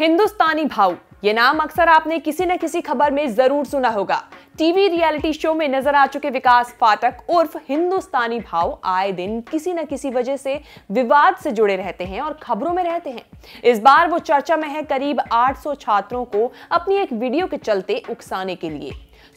हिंदुस्तानी भाऊ ये नाम अक्सर आपने किसी न किसी खबर में जरूर सुना होगा टीवी रियलिटी शो में नजर आ चुके विकास फाटक उर्फ हिंदुस्तानी भाव आए दिन किसी न किसी वजह से विवाद से जुड़े रहते हैं और खबरों में रहते हैं इस बार वो चर्चा में है करीब 800 छात्रों को अपनी एक वीडियो के चलते उकसाने के लिए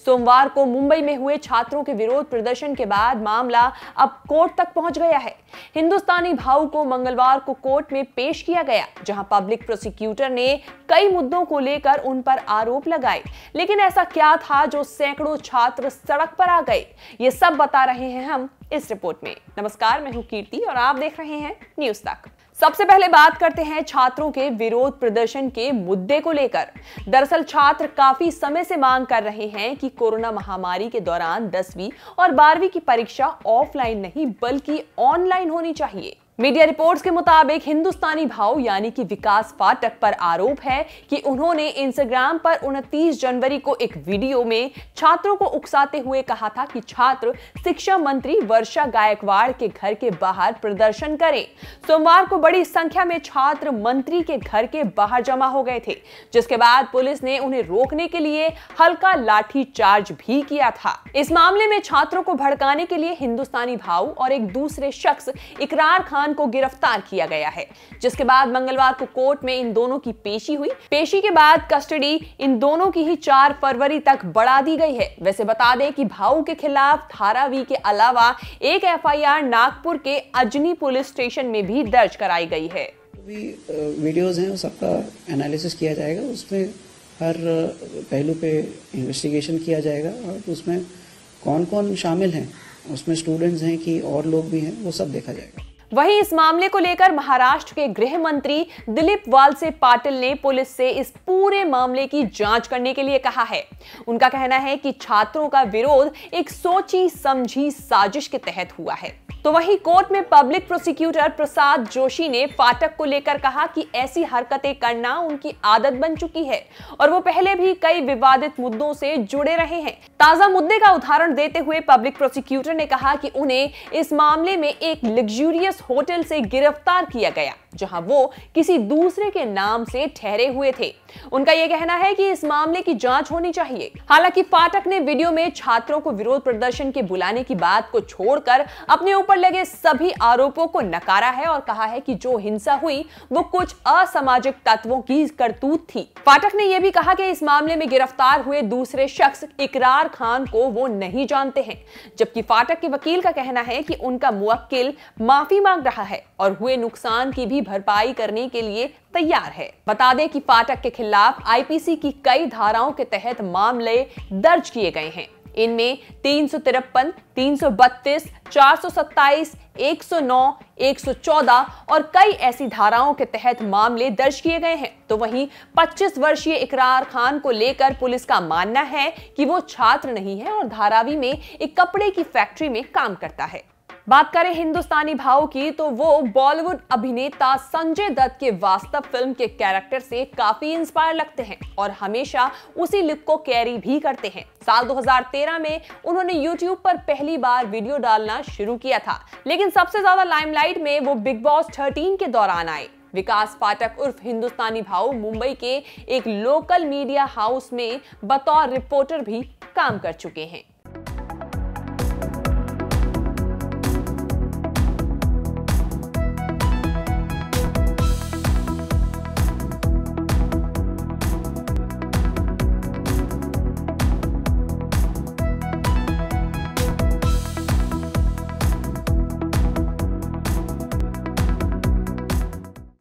सोमवार को मुंबई में हुए छात्रों के विरोध प्रदर्शन के बाद मामला अब कोर्ट तक पहुंच गया है हिंदुस्तानी भाव को मंगलवार को कोर्ट में पेश किया गया जहां पब्लिक प्रोसिक्यूटर ने कई मुद्दों को लेकर उन पर आरोप लगाए लेकिन ऐसा क्या था जो सैकड़ों छात्र सड़क पर आ गए ये सब बता रहे हैं हम इस रिपोर्ट में नमस्कार मैं हूँ कीर्ति और आप देख रहे हैं न्यूज तक सबसे पहले बात करते हैं छात्रों के विरोध प्रदर्शन के मुद्दे को लेकर दरअसल छात्र काफी समय से मांग कर रहे हैं कि कोरोना महामारी के दौरान दसवीं और बारहवीं की परीक्षा ऑफलाइन नहीं बल्कि ऑनलाइन होनी चाहिए मीडिया रिपोर्ट्स के मुताबिक हिंदुस्तानी भाव यानी कि विकास फाटक पर आरोप है कि उन्होंने इंस्टाग्राम पर 29 जनवरी को एक वीडियो में छात्रों को उकसाते हुए कहा था कि छात्र शिक्षा मंत्री वर्षा गायकवाड़ के घर के बाहर प्रदर्शन करें सोमवार को बड़ी संख्या में छात्र मंत्री के घर के बाहर जमा हो गए थे जिसके बाद पुलिस ने उन्हें रोकने के लिए हल्का लाठी चार्ज भी किया था इस मामले में छात्रों को भड़काने के लिए हिंदुस्तानी भाव और एक दूसरे शख्स इकरार खान खान को गिरफ्तार किया गया है जिसके बाद मंगलवार को कोर्ट में इन दोनों की पेशी हुई पेशी के बाद कस्टडी इन दोनों की ही चार फरवरी तक बढ़ा दी गई है वैसे बता दें कि भाऊ के खिलाफ धारावी के अलावा एक एफआईआर नागपुर के अजनी पुलिस स्टेशन में भी दर्ज कराई गई है भी वीडियोस हैं सबका एनालिसिस किया जाएगा उसमें हर पहलू पे इन्वेस्टिगेशन किया जाएगा और उसमें कौन कौन शामिल हैं उसमें स्टूडेंट्स हैं कि और लोग भी हैं वो सब देखा जाएगा वहीं इस मामले को लेकर महाराष्ट्र के गृह मंत्री दिलीप वालसे पाटिल ने पुलिस से इस पूरे मामले की जांच करने के लिए कहा है उनका कहना है कि छात्रों का विरोध एक सोची समझी साजिश के तहत हुआ है तो वहीं कोर्ट में पब्लिक प्रोसिक्यूटर प्रसाद जोशी ने फाटक को लेकर कहा कि ऐसी हरकतें करना उनकी आदत बन चुकी है और वो पहले भी कई विवादित मुद्दों से जुड़े रहे हैं ताजा मुद्दे का उदाहरण देते हुए पब्लिक प्रोसिक्यूटर ने कहा कि उन्हें इस मामले में एक लग्जूरियस होटल से गिरफ्तार किया गया जहां वो किसी दूसरे के नाम से ठहरे हुए थे उनका यह कहना है कि इस मामले की जांच होनी चाहिए हालांकि फाटक ने वीडियो में छात्रों को विरोध प्रदर्शन के बुलाने की बात को छोड़कर अपने ऊपर लगे सभी आरोपों को नकारा है और कहा है कि जो हिंसा हुई वो कुछ असामाजिक तत्वों की करतूत थी फाटक ने यह भी कहा कि इस मामले में गिरफ्तार हुए दूसरे शख्स इकरार खान को वो नहीं जानते हैं जबकि फाटक के वकील का कहना है कि उनका मुवक्किल माफी मांग रहा है और हुए नुकसान की भी भरपाई करने के लिए तैयार है बता दें कि पाठक के खिलाफ आईपीसी की कई धाराओं के तहत मामले दर्ज किए गए हैं इनमें तीन सौ तिरपन तीन सौ बत्तीस चार सौ सत्ताईस एक सौ नौ एक सौ चौदह और कई ऐसी धाराओं के तहत मामले दर्ज किए गए हैं तो वहीं 25 वर्षीय इकरार खान को लेकर पुलिस का मानना है कि वो छात्र नहीं है और धारावी में एक कपड़े की फैक्ट्री में काम करता है बात करें हिंदुस्तानी भाव की तो वो बॉलीवुड अभिनेता संजय दत्त के वास्तव फिल्म के कैरेक्टर से काफी इंस्पायर लगते हैं और हमेशा उसी लुक को कैरी भी करते हैं साल 2013 में उन्होंने YouTube पर पहली बार वीडियो डालना शुरू किया था लेकिन सबसे ज्यादा लाइमलाइट में वो बिग बॉस 13 के दौरान आए विकास पाठक उर्फ हिंदुस्तानी भाव मुंबई के एक लोकल मीडिया हाउस में बतौर रिपोर्टर भी काम कर चुके हैं